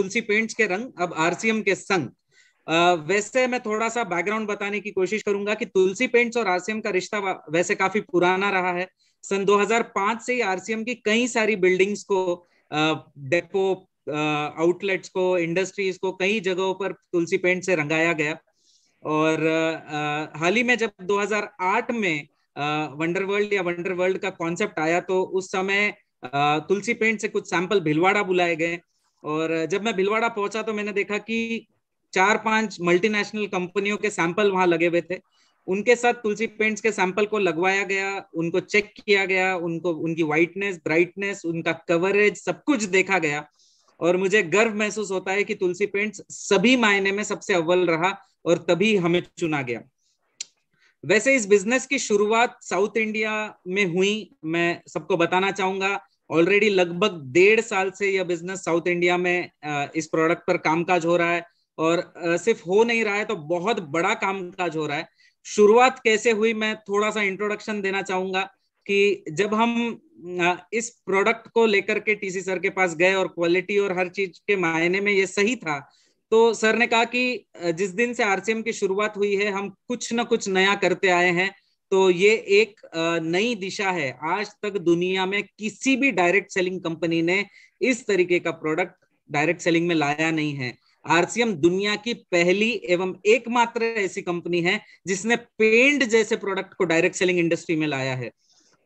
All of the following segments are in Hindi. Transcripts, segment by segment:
तुलसी पेंट्स के रंग अब आरसीएम के संग वैसे मैं थोड़ा सा बैकग्राउंड बताने की कोशिश करूंगा कि तुलसी पेंट्स और आरसीएम का रिश्ता वैसे काफी पुराना रहा है सन 2005 से ही आरसीएम की कई सारी बिल्डिंग्स को डेपो आउटलेट्स को इंडस्ट्रीज को कई जगहों पर तुलसी पेंट से रंगाया गया और हाल ही में जब 2008 में वंडर वर्ल्ड या वंडर वर्ल्ड का कॉन्सेप्ट आया तो उस समय तुलसी पेंट से कुछ सैंपल भिलवाड़ा बुलाए गए और जब मैं भिलवाड़ा पहुंचा तो मैंने देखा कि चार पांच मल्टीनेशनल कंपनियों के सैंपल वहां लगे हुए थे उनके साथ तुलसी पेंट्स के सैंपल को लगवाया गया उनको चेक किया गया उनको उनकी व्हाइटनेस ब्राइटनेस उनका कवरेज सब कुछ देखा गया और मुझे गर्व महसूस होता है कि तुलसी पेंट्स सभी मायने में सबसे अव्वल रहा और तभी हमें चुना गया वैसे इस बिजनेस की शुरुआत साउथ इंडिया में हुई मैं सबको बताना चाहूंगा ऑलरेडी लगभग डेढ़ साल से यह बिजनेस साउथ इंडिया में इस प्रोडक्ट पर कामकाज हो रहा है और सिर्फ हो नहीं रहा है तो बहुत बड़ा कामकाज हो रहा है शुरुआत कैसे हुई मैं थोड़ा सा इंट्रोडक्शन देना चाहूंगा कि जब हम इस प्रोडक्ट को लेकर के टीसी सर के पास गए और क्वालिटी और हर चीज के मायने में ये सही था तो सर ने कहा कि जिस दिन से आरसीएम की शुरुआत हुई है हम कुछ ना कुछ नया करते आए हैं तो ये एक नई दिशा है आज तक दुनिया में किसी भी डायरेक्ट सेलिंग कंपनी ने इस तरीके का प्रोडक्ट डायरेक्ट सेलिंग में लाया नहीं है आरसीएम दुनिया की पहली एवं एकमात्र ऐसी कंपनी है जिसने पेंट जैसे प्रोडक्ट को डायरेक्ट सेलिंग इंडस्ट्री में लाया है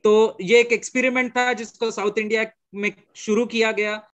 तो ये एक एक्सपेरिमेंट था जिसको साउथ इंडिया में शुरू किया गया